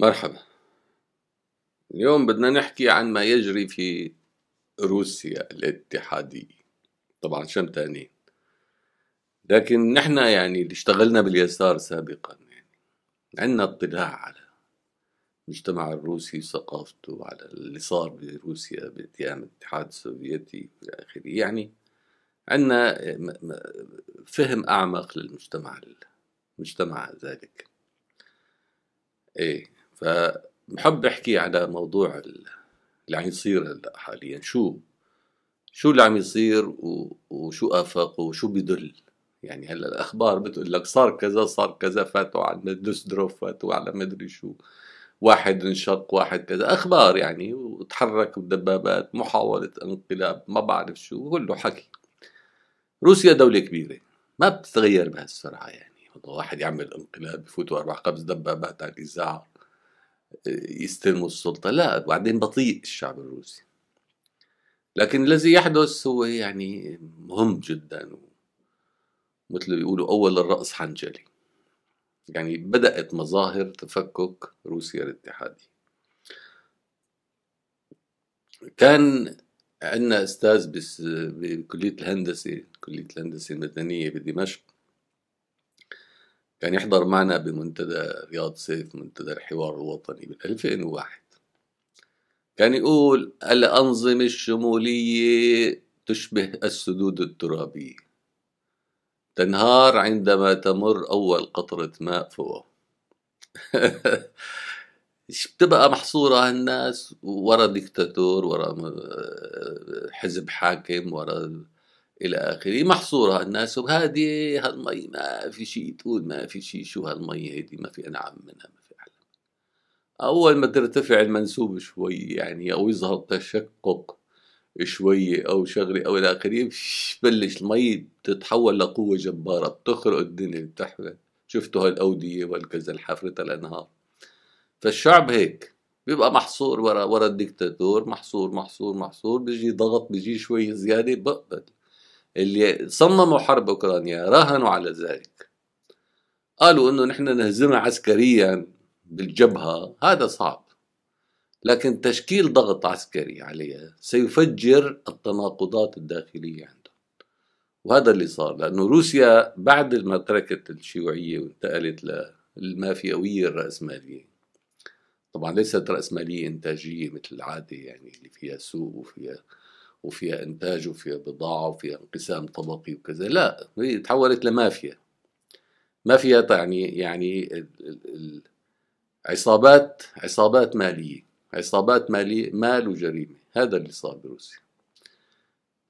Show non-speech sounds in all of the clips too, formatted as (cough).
مرحبا اليوم بدنا نحكي عن ما يجري في روسيا الاتحادية طبعا شمتانين لكن نحن يعني اللي اشتغلنا باليسار سابقا يعني عندنا اطلاع على المجتمع الروسي وثقافته وعلى اللي صار بروسيا بأيام الاتحاد السوفيتي إلى آخره يعني عندنا فهم أعمق للمجتمع المجتمع ذلك إيه فبحب احكي على موضوع اللي عم يصير هلا حاليا شو شو اللي عم يصير وشو افق وشو بدل يعني هلا الاخبار بتقول لك صار كذا صار كذا فاتوا على دوسدروف فاتوا على مدري شو واحد انشق واحد كذا اخبار يعني وتحرك بدبابات محاوله انقلاب ما بعرف شو كله حكي روسيا دوله كبيره ما بتتغير بهالسرعه يعني واحد يعمل انقلاب يفوتوا اربع خمس دبابات على الاذاعه يستلموا السلطة لا وبعدين بطيء الشعب الروسي لكن الذي يحدث هو يعني مهم جدا مثل بيقولوا أول الرأس حنجلي يعني بدأت مظاهر تفكك روسيا الاتحادية كان عندنا أستاذ بكلية الهندسة كلية الهندسة المدنية بدمشق كان يحضر معنا بمنتدى رياض سيف منتدى الحوار الوطني بال 2001 كان يقول الأنظمة الشمولية تشبه السدود الترابية تنهار عندما تمر أول قطرة ماء فوق (laughs) بتبقى محصورة هالناس ورا ديكتاتور ورا حزب حاكم ورا الى اخره محصوره الناس هذه هالمي ما في شيء تقول ما في شيء شو هالمي هيدي ما في انعم منها ما في احلى اول ما ترتفع المنسوب شوي يعني او يظهر تشقق شوي او شغله او الى اخره بلش المي تتحول لقوه جباره بتخرق الدنيا بتحمل شفتوا هالاوديه والكذا الحفرة الانهار فالشعب هيك بيبقى محصور ورا ورا الدكتاتور محصور محصور محصور بيجي ضغط بيجي شوي زياده بقبل اللي صمموا حرب اوكرانيا راهنوا على ذلك قالوا انه نحن نهزمها عسكريا بالجبهه هذا صعب لكن تشكيل ضغط عسكري عليها سيفجر التناقضات الداخليه عندهم وهذا اللي صار لانه روسيا بعد ما تركت الشيوعيه وانتقلت للمافياويه الراسماليه طبعا ليست راسماليه انتاجيه مثل العاده يعني اللي فيها سوق وفيها وفيها إنتاج وفيها بضاعة وفيها انقسام طبقي وكذا لا هي تحولت لمافيا مافيا يعني يعني عصابات عصابات مالية عصابات مالية مال وجريمة هذا اللي صار بروسيا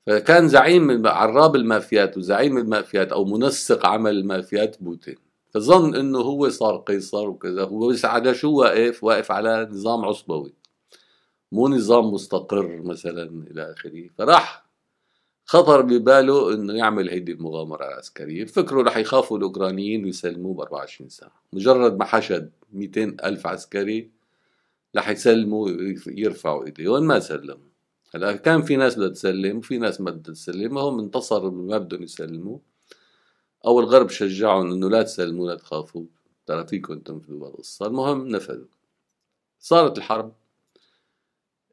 فكان زعيم عراب المافيات وزعيم المافيات أو منسق عمل المافيات بوتين فظن انه هو صار قيصر وكذا هو بس على شو واقف واقف على نظام عصبوي مو نظام مستقر مثلا الى اخره فراح خطر بباله انه يعمل هيدي المغامره العسكريه فكروا رح يخافوا الاوكرانيين ويسلموه ب 24 ساعه مجرد ما حشد 200 الف عسكري رح يسلموا يرفعوا ايديهم ما سلموا هلا كان في ناس بدها تسلم وفي ناس ما بدها تسلم هم انتصروا ما بدهم يسلموا او الغرب شجعهم انه لا تسلموا لا تخافوا ترى فيكم تنفذوا القصه المهم نفذوا صارت الحرب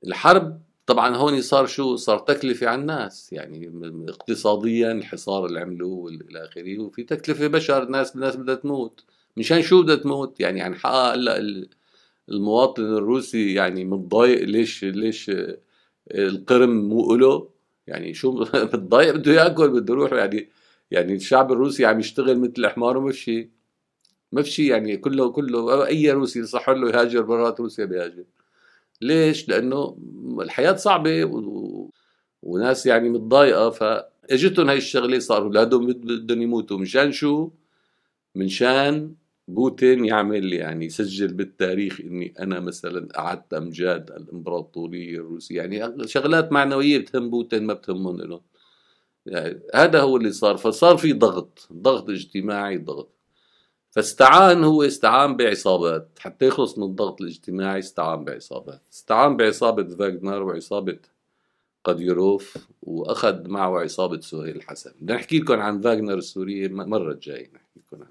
الحرب طبعا هون صار شو صار تكلفة على الناس يعني اقتصاديا الحصار اللي عملوه والى اخره وفي تكلفة بشر الناس الناس بدها تموت مشان شو بدها تموت يعني عن حقها هلا المواطن الروسي يعني متضايق ليش ليش القرم مو له يعني شو (laughs) متضايق بده ياكل بده يروح يعني يعني الشعب الروسي عم يشتغل مثل الحمار وما في شيء ما في شيء يعني كله كله اي روسي صح له يهاجر برات روسيا بيهاجر ليش؟ لانه الحياه صعبه و... وناس يعني متضايقه فاجتهم هاي الشغله صاروا اولادهم بدهم يموتوا مشان شو؟ منشان بوتين يعمل يعني يسجل بالتاريخ اني انا مثلا اعدت امجاد الامبراطوريه الروسيه يعني شغلات معنويه بتهم بوتين ما بتهمهم يعني هذا هو اللي صار فصار في ضغط ضغط اجتماعي ضغط فاستعان هو استعان بعصابات حتى يخلص من الضغط الاجتماعي استعان بعصابات استعان بعصابة فاغنر وعصابة قديروف وأخذ معه عصابة سهيل الحسن بدنا نحكي لكم عن فاغنر السورية مرة الجاية نحكي لكم عن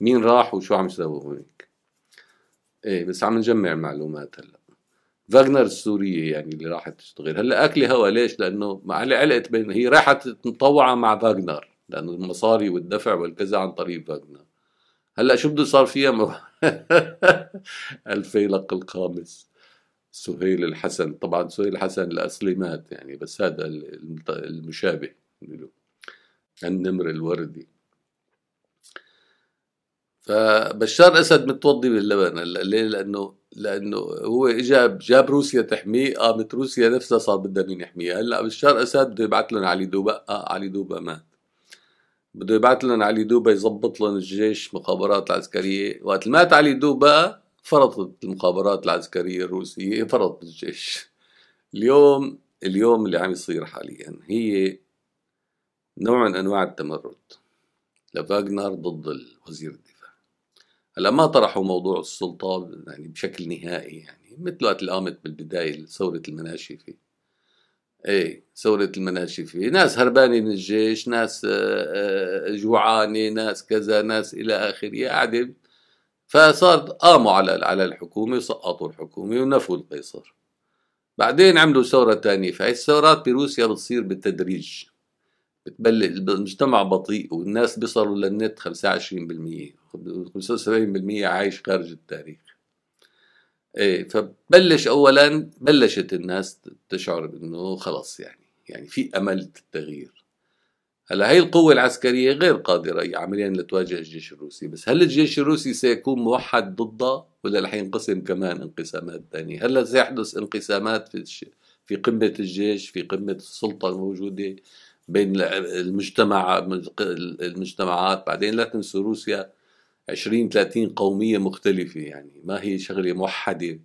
مين راح وشو عم يسوي هونيك ايه بس عم نجمع معلومات هلا فاغنر السورية يعني اللي راحت تشتغل هلا أكلة هوا ليش لأنه مع علقت بين هي راحت مطوعة مع فاغنر لأنه المصاري والدفع والكذا عن طريق فاغنر هلا شو بده صار فيها مو... (laughs) الفيلق الخامس سهيل الحسن طبعا سهيل الحسن الاسليمات يعني بس هذا المشابه النمر الوردي فبشار اسد متوضي باللبن ليه لانه لانه هو اجى جاب روسيا تحميه قامت روسيا نفسها صار بدها مين يحميها هلا بشار اسد بده يبعث لهم علي دوبا آه علي دوبا مات بده يبعث لهم علي دوبا يظبط لهم الجيش مخابرات العسكريه وقت مات علي دوبا فرطت المخابرات العسكريه الروسيه فرط الجيش اليوم اليوم اللي عم يصير حاليا هي نوع من انواع التمرد لفاغنر ضد وزير الدفاع هلا ما طرحوا موضوع السلطه يعني بشكل نهائي يعني مثل وقت اللي قامت بالبدايه ثوره المناشفه اي ثورة المناشفية ناس هربانة من الجيش ناس آه، آه، جوعانة ناس كذا ناس إلى آخره قاعدة فصار قاموا على على الحكومة سقطوا الحكومة ونفوا القيصر بعدين عملوا ثورة ثانية فهي الثورات بروسيا بتصير بالتدريج بتبلغ المجتمع بطيء والناس بيصلوا للنت 25% 75% عايش خارج التاريخ ايه فبلش اولا بلشت الناس تشعر انه خلص يعني يعني في امل التغيير هلا هي القوة العسكرية غير قادرة عمليا لتواجه الجيش الروسي بس هل الجيش الروسي سيكون موحد ضده ولا رح ينقسم كمان انقسامات ثانية هلا سيحدث انقسامات في الش... في قمة الجيش في قمة السلطة الموجودة بين المجتمع المجتمعات بعدين لا تنسوا روسيا 20 30 قومية مختلفة يعني ما هي شغلة موحدة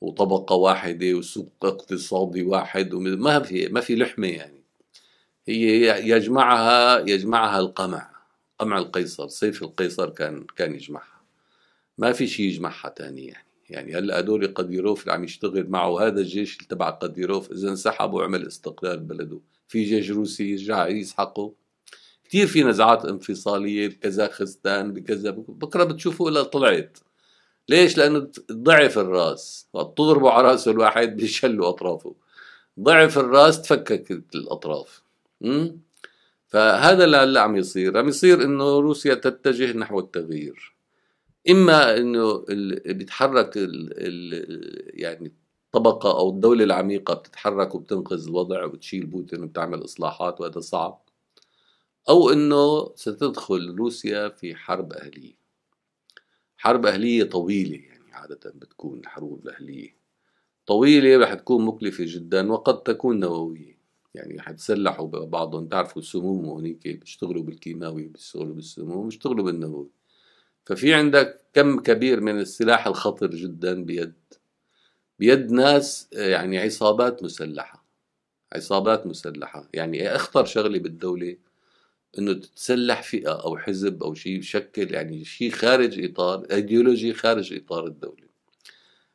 وطبقة واحدة وسوق اقتصادي واحد وما في ما في لحمة يعني هي يجمعها يجمعها القمع قمع القيصر سيف القيصر كان كان يجمعها ما في شيء يجمعها ثاني يعني يعني هلا هدول قديروف اللي عم يشتغل معه هذا الجيش تبع قديروف اذا انسحب وعمل استقلال بلده في جيش روسي يرجع يسحقه كثير في نزعات انفصاليه بكازاخستان بكذا بكره بتشوفوا لها طلعت ليش؟ لانه ضعف الراس وقت تضربوا على راسه الواحد بيشلوا اطرافه ضعف الراس تفكك الاطراف امم فهذا اللي عم يصير عم يصير انه روسيا تتجه نحو التغيير اما انه ال... بيتحرك ال... ال... يعني الطبقه او الدوله العميقه بتتحرك وبتنقذ الوضع وبتشيل بوتين وبتعمل اصلاحات وهذا صعب أو أنه ستدخل روسيا في حرب أهلية حرب أهلية طويلة يعني عادة بتكون الحروب الأهلية طويلة رح تكون مكلفة جدا وقد تكون نووية يعني رح يتسلحوا بعضهم تعرفوا السموم هونيك بيشتغلوا بالكيماوي بيشتغلوا بالسموم بيشتغلوا بالنووي ففي عندك كم كبير من السلاح الخطر جدا بيد بيد ناس آه، يعني عصابات مسلحة عصابات مسلحة يعني أخطر شغلة بالدولة انه تتسلح فئه او حزب او شيء يشكل يعني شيء خارج اطار ايديولوجي خارج اطار الدوله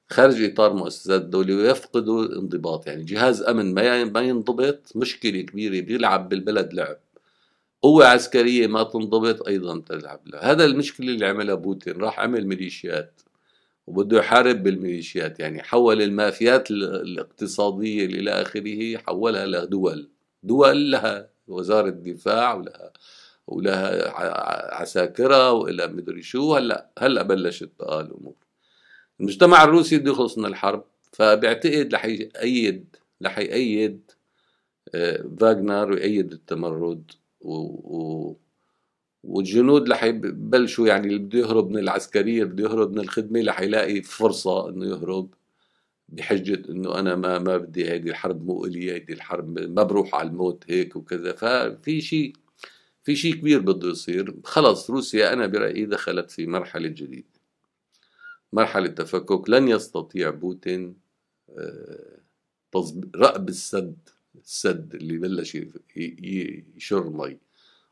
خارج اطار مؤسسات الدوله ويفقدوا انضباط يعني جهاز امن ما ما ينضبط مشكله كبيره بيلعب بالبلد لعب قوة عسكرية ما تنضبط أيضا تلعب لها هذا المشكلة اللي عملها بوتين راح عمل ميليشيات وبده يحارب بالميليشيات يعني حول المافيات الاقتصادية إلى آخره حولها لدول دول لها وزاره الدفاع ولها ولها عساكرة ولها مدري شو هلا هلا بلشت الأمور المجتمع الروسي بده يخلص من الحرب فبعتقد رح يأيد رح يأيد آه، فاغنر ويأيد التمرد و, و والجنود رح يبلشوا يعني اللي بده يهرب من العسكريه بده يهرب من الخدمه رح يلاقي فرصه انه يهرب بحجه انه انا ما ما بدي هيدي الحرب مو الي هيدي الحرب ما بروح على الموت هيك وكذا ففي شيء في شيء كبير بده يصير خلص روسيا انا برايي دخلت في مرحله جديده مرحله تفكك لن يستطيع بوتين رأب آه، السد السد اللي بلش يشر مي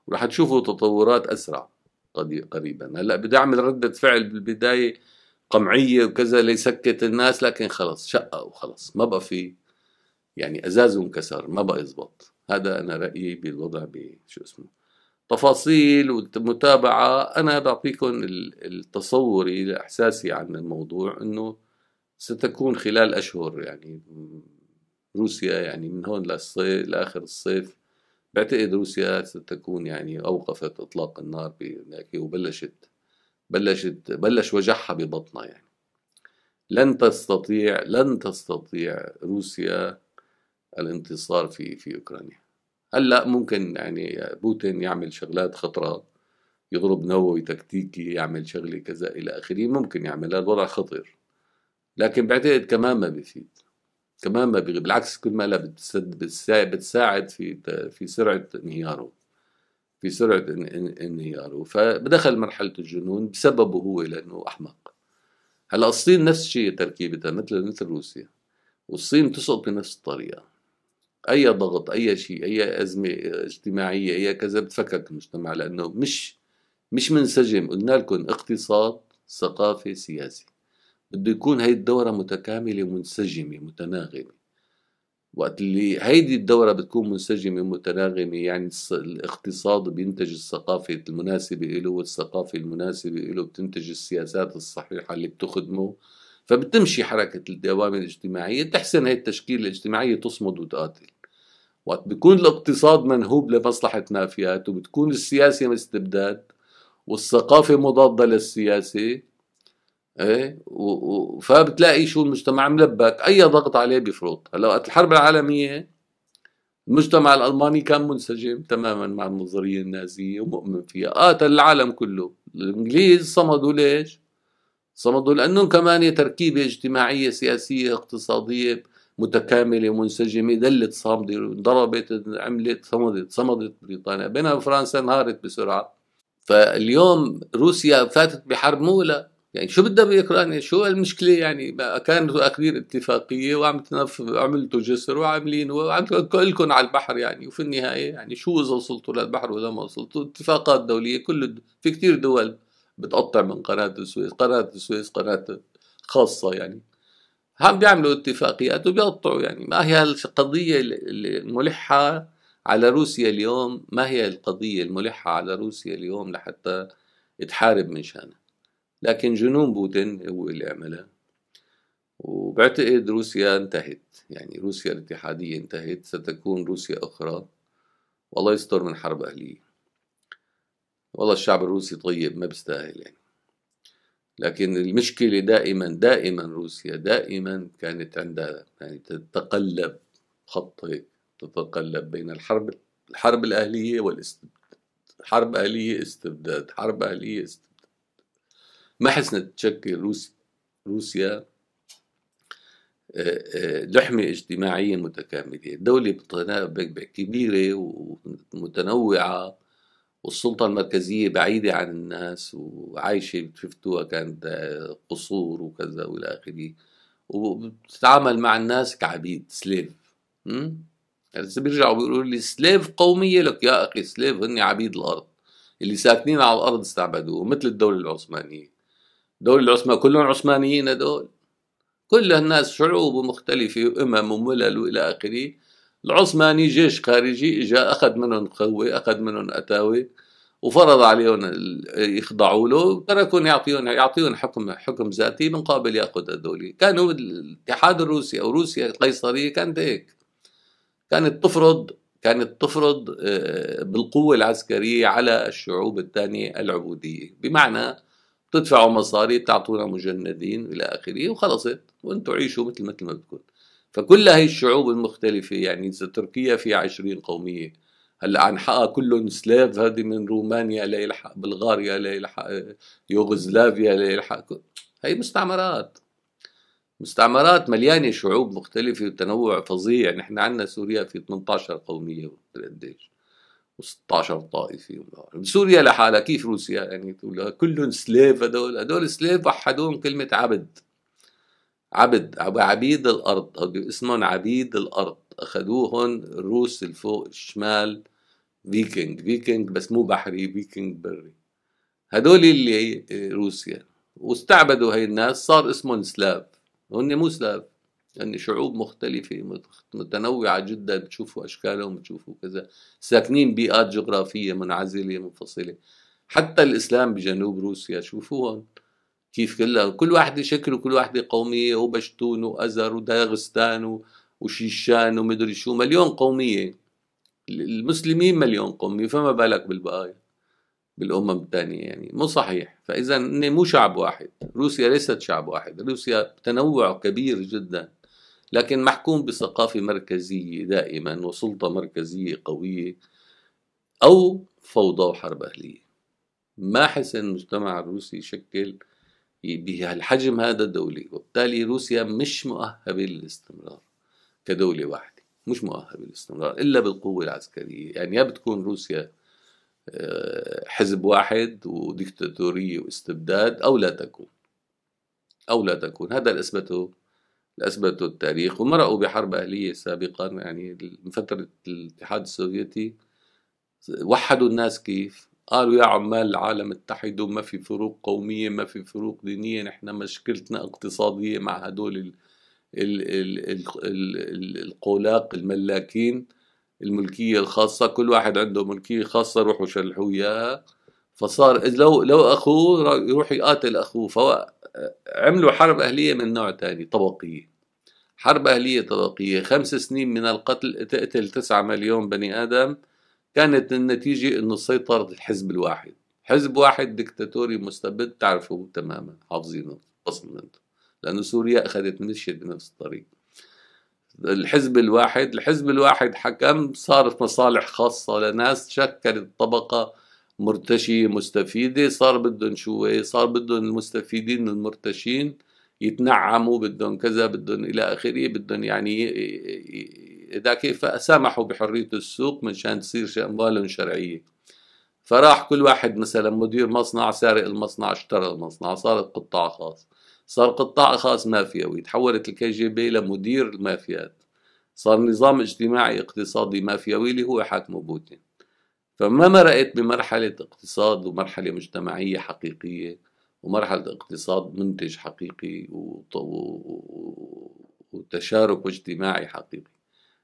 ورح تشوفوا تطورات اسرع قريبا هلا بدي اعمل رده فعل بالبدايه قمعيه وكذا ليسكت الناس لكن خلص شقه وخلص ما بقى في يعني ازازه انكسر ما بقى يزبط هذا انا رايي بالوضع بشو اسمه تفاصيل ومتابعه انا بعطيكم التصوري لاحساسي عن الموضوع انه ستكون خلال اشهر يعني روسيا يعني من هون للصيف لاخر الصيف بعتقد روسيا ستكون يعني اوقفت اطلاق النار وبلشت بلشت بلش وجعها ببطنها يعني لن تستطيع لن تستطيع روسيا الانتصار في في اوكرانيا هلا ممكن يعني بوتين يعمل شغلات خطره يضرب نووي تكتيكي يعمل شغله كذا الى اخره ممكن يعملها الوضع خطر لكن بعتقد كمان ما بيفيد كمان ما بيغيب بالعكس كل ما لا بتساعد في في سرعه انهياره في سرعة انهياره فدخل مرحلة الجنون بسببه هو لأنه أحمق هلا الصين نفس الشيء تركيبتها مثل مثل روسيا والصين تسقط بنفس الطريقة أي ضغط أي شيء أي أزمة اجتماعية أي كذا بتفكك المجتمع لأنه مش مش منسجم قلنا لكم اقتصاد ثقافي سياسي بده يكون هاي الدورة متكاملة منسجمة متناغمة وقت اللي هيدي الدورة بتكون منسجمة متناغمة يعني الاقتصاد بينتج الثقافة المناسبة له والثقافة المناسبة له بتنتج السياسات الصحيحة اللي بتخدمه فبتمشي حركة الدوامة الاجتماعية تحسن هي التشكيله الاجتماعية تصمد وتقاتل وقت بيكون الاقتصاد منهوب لمصلحة نافيات وبتكون السياسة مستبداد والثقافة مضادة للسياسة ايه فبتلاقي شو المجتمع ملبك اي ضغط عليه بيفرط هلا وقت الحرب العالميه المجتمع الالماني كان منسجم تماما مع النظريه النازيه ومؤمن فيها قاتل العالم كله الانجليز صمدوا ليش صمدوا لانهم كمان تركيبه اجتماعيه سياسيه اقتصاديه متكامله منسجمه دلت صامده انضربت عملت صمدت صمدت بريطانيا بينما فرنسا انهارت بسرعه فاليوم روسيا فاتت بحرب مولى يعني شو بدها باوكرانيا يعني شو المشكله يعني كانوا اخرين اتفاقيه وعم عملتوا جسر وعاملين وعم كلكم على البحر يعني وفي النهايه يعني شو اذا وصلتوا للبحر ولا ما وصلتوا اتفاقات دوليه كل الد... في كثير دول بتقطع من قناه السويس قناه السويس قناه خاصه يعني هم بيعملوا اتفاقيات وبيقطعوا يعني ما هي القضيه الملحه على روسيا اليوم ما هي القضيه الملحه على روسيا اليوم لحتى تحارب من شانها لكن جنون بوتين هو اللي عملها وبعتقد إيه روسيا انتهت يعني روسيا الاتحادية انتهت ستكون روسيا أخرى والله يستر من حرب أهلية والله الشعب الروسي طيب ما بيستاهل يعني لكن المشكلة دائما دائما روسيا دائما كانت عندها يعني تتقلب خط هيك تتقلب بين الحرب الحرب الأهلية والاستبداد حرب أهلية استبداد حرب أهلية استبداد ما حسنا تشكل روسيا روسيا آه، آه، لحمة اجتماعية متكاملة الدولة كبيرة ومتنوعة والسلطة المركزية بعيدة عن الناس وعايشة شفتوها كانت آه، قصور وكذا وإلى آخره وبتتعامل مع الناس كعبيد سليف يعني هسه بيرجعوا بيقولوا لي سليف قومية لك يا أخي سليف هن عبيد الأرض اللي ساكنين على الأرض استعبدوه مثل الدولة العثمانية دول العثمان كلهم عثمانيين دول كل الناس شعوب ومختلفة وأمم وملل وإلى آخره العثماني جيش خارجي اجى أخذ منهم قوة أخذ منهم أتاوي وفرض عليهم يخضعوا له وتركهم يعطيهم يعطيهم حكم حكم ذاتي من قابل ياخذ هذول كانوا الاتحاد الروسي او روسيا القيصريه كانت هيك كانت تفرض كانت تفرض آه، بالقوه العسكريه على الشعوب الثانيه العبوديه بمعنى بتدفعوا مصاري بتعطونا مجندين الى اخره وخلصت وانتم عيشوا مثل مثل ما بدكم فكل هاي الشعوب المختلفة يعني إذا تركيا فيها عشرين قومية هلا عن حقها كلهم سلاف هذه من رومانيا ليلحق بلغاريا ليلحق يوغوسلافيا ليلحق هي مستعمرات مستعمرات مليانة شعوب مختلفة وتنوع فظيع نحن عندنا سوريا في 18 قومية قديش و16 طائفي سوريا لحالها كيف روسيا يعني تقول كلهم سليف هدول هدول سليف وحدوهم كلمة عبد عبد عبيد الأرض اسمهم عبيد الأرض أخذوهم الروس الفوق الشمال فيكينج فيكينج بس مو بحري فيكينج بري هدول اللي آه، روسيا واستعبدوا هاي الناس صار اسمهم سلاف هن مو سلاف لأن يعني شعوب مختلفة متنوعة جدا بتشوفوا أشكالهم بتشوفوا كذا ساكنين بيئات جغرافية منعزلة منفصلة حتى الإسلام بجنوب روسيا شوفوهم كيف كلها كل واحد شكل وكل واحد قومية وبشتون وأزر وداغستان وشيشان ومدري شو مليون قومية المسلمين مليون قومية فما بالك بالبقايا بالامم الثانيه يعني مو صحيح فاذا مو شعب واحد روسيا ليست شعب واحد روسيا تنوع كبير جدا لكن محكوم بثقافة مركزية دائما وسلطة مركزية قوية أو فوضى وحرب أهلية ما حسن المجتمع الروسي يشكل بهالحجم هذا الدولي وبالتالي روسيا مش مؤهبة للاستمرار كدولة واحدة مش مؤهبة للاستمرار إلا بالقوة العسكرية يعني يا بتكون روسيا آه، حزب واحد وديكتاتورية واستبداد أو لا تكون أو لا تكون هذا اللي أثبته أثبته التاريخ ومرقوا بحرب أهلية سابقا يعني فترة الاتحاد السوفيتي وحدوا الناس كيف قالوا يا عمال العالم اتحدوا ما في فروق قومية ما في فروق دينية نحن مشكلتنا اقتصادية مع هدول ال ال ال ال ال ال القولاق الملاكين الملكية الخاصة كل واحد عنده ملكية خاصة روحوا شلحوا إياها فصار لو لو أخوه يروح يقاتل أخوه فوق عملوا حرب أهلية من نوع تاني طبقية حرب أهلية طبقية خمس سنين من القتل تقتل تسعة مليون بني آدم كانت النتيجة أنه سيطر الحزب الواحد حزب واحد دكتاتوري مستبد تعرفه تماما حافظينه أصلا منه لأنه سوريا أخذت الشيء بنفس الطريق الحزب الواحد الحزب الواحد حكم صار في مصالح خاصة لناس شكلت طبقة مرتشية مستفيدة صار بدهم شو إيه، صار بدهم المستفيدين المرتشين يتنعموا بدهم كذا بدهم إلى آخره بدهم يعني إذا كيف سامحوا بحرية السوق شان تصير أموالهم شرعية فراح كل واحد مثلا مدير مصنع سارق المصنع اشترى المصنع صارت قطاع خاص صار قطاع خاص مافياوي تحولت الكي جي بي لمدير المافيات صار نظام اجتماعي اقتصادي مافياوي اللي هو حاكمه بوتين فما مرقت بمرحلة اقتصاد ومرحلة مجتمعية حقيقية ومرحلة اقتصاد منتج حقيقي وتشارك اجتماعي حقيقي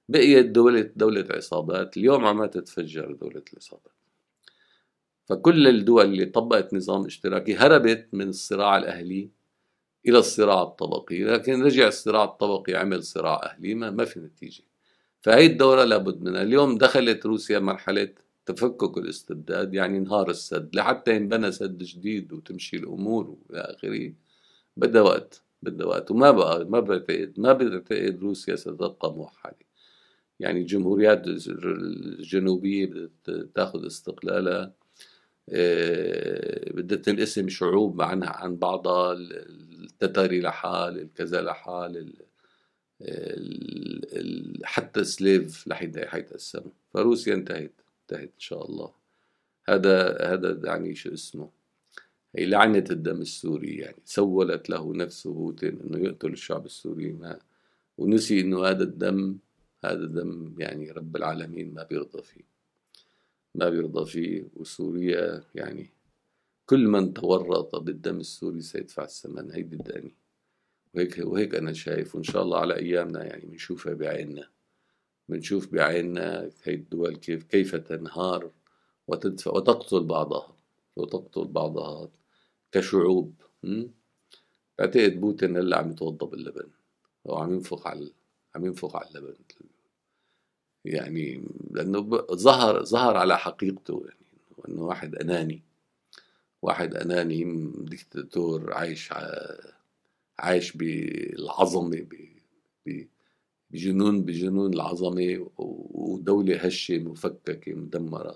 بقيت دولة دولة عصابات اليوم عم تتفجر دولة العصابات فكل الدول اللي طبقت نظام اشتراكي هربت من الصراع الأهلي إلى الصراع الطبقي لكن رجع الصراع الطبقي عمل صراع أهلي ما, ما في نتيجة فهي الدورة لابد منها اليوم دخلت روسيا مرحلة تفكك الاستبداد يعني انهار السد لحتى ينبنى سد جديد وتمشي الامور والى اخره بدها وقت بدها وقت وما بقى ما بعتقد ما بعتقد روسيا ستبقى موحده يعني الجمهوريات الجنوبيه بدها تاخذ استقلالها آه، بدها تنقسم شعوب عنها عن بعضها التتاري لحال الكذا لحال حتى السليف لحد السماء فروسيا انتهت تنتهي إن شاء الله هذا هذا يعني شو اسمه هي لعنة الدم السوري يعني سولت له نفسه بوتين انه يقتل الشعب السوري ما ونسي انه هذا الدم هذا الدم يعني رب العالمين ما بيرضى فيه ما بيرضى فيه وسوريا يعني كل من تورط بالدم السوري سيدفع الثمن هيدي الدقني وهيك وهيك انا شايف وان شاء الله على ايامنا يعني بنشوفها بعيننا بنشوف بعيننا هي الدول كيف كيف تنهار وتدفع وتقتل بعضها وتقتل بعضها كشعوب بعتقد بوتين هلا عم يتوضا باللبن او عم ينفخ على عم ينفخ على اللبن يعني لانه ظهر ظهر على حقيقته يعني انه واحد اناني واحد اناني دكتاتور عايش عايش بالعظمه ب جنون بجنون العظمه ودوله هشه مفككه مدمره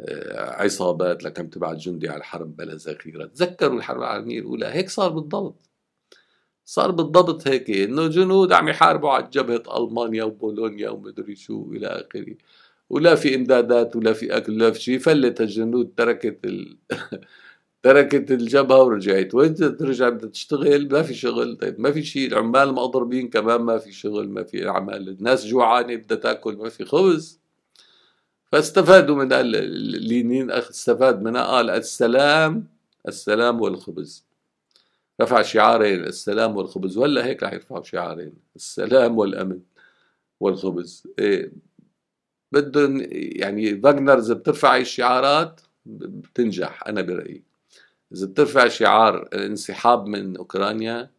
آه، عصابات لكم تبعت جندي على الحرب بلا ذخيره تذكروا الحرب العالميه الاولى هيك صار بالضبط صار بالضبط هيك انه جنود عم يحاربوا على جبهه المانيا وبولونيا ومدري شو الى اخره ولا في امدادات ولا في اكل ولا في شيء فلت الجنود تركت ال... (laughs) تركت الجبهه ورجعت بدها ترجع بدها تشتغل ما في شغل طيب ما في شيء العمال مضربين كمان ما في شغل ما في اعمال الناس جوعانه بدها تاكل ما في خبز فاستفادوا من اللينين استفاد منها قال السلام السلام والخبز رفع شعارين السلام والخبز ولا هيك رح يرفعوا شعارين السلام والامن والخبز إيه بدهم يعني فاجنرز بترفع الشعارات بتنجح انا برايي إذا بترفع شعار الانسحاب من أوكرانيا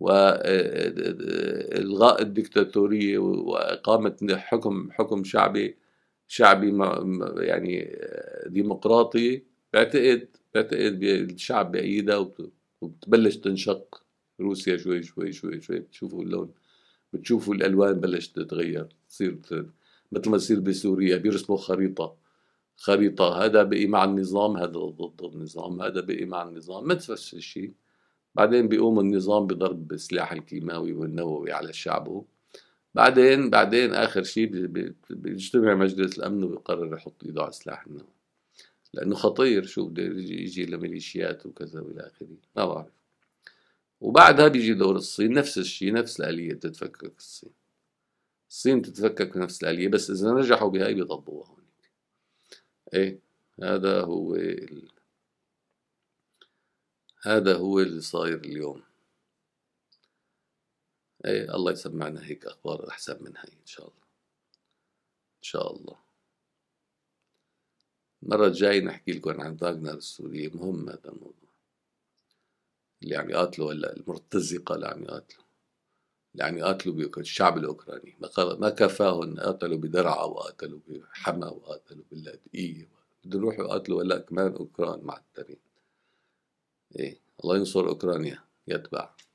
والغاء آه، آه، آه، الدكتاتوريه واقامه حكم حكم شعبي شعبي يعني ديمقراطي بعتقد بعتقد الشعب بأيدها وبتبلش تنشق روسيا شوي شوي شوي شوي بتشوفوا اللون بتشوفوا الالوان بلشت تتغير تصير مثل ما تصير بسوريا بيرسموا خريطه خريطه هذا بقي مع النظام هذا ضد النظام هذا بقي مع النظام ما تفسر الشيء بعدين بيقوم النظام بضرب السلاح الكيماوي والنووي على شعبه بعدين بعدين اخر شيء بيجتمع مجلس الامن وبيقرر يحط ايده على السلاح النووي لانه خطير شو بده يجي لميليشيات وكذا والى اخره ما بعرف وبعدها بيجي دور الصين نفس الشيء نفس الاليه بتتفكك الصين الصين بتتفكك بنفس الاليه بس اذا نجحوا بهاي بيطبقوها ايه هذا هو ال... هذا هو اللي صاير اليوم ايه الله يسمعنا هيك اخبار احسن من هاي ان شاء الله ان شاء الله المرة الجاية نحكي لكم عن فاغنر السورية مهم هذا الموضوع اللي عم يقاتلوا هلا المرتزقة اللي عم يقاتلوا يعني قتلوا الشعب الأوكراني ما كفاهم قتلوا قاتلوا بدرعا وقاتلوا بحما وقاتلوا باللاذقية بدهم يروحوا يقاتلوا ولا كمان أوكران مع التاريخ إيه الله ينصر أوكرانيا يتبع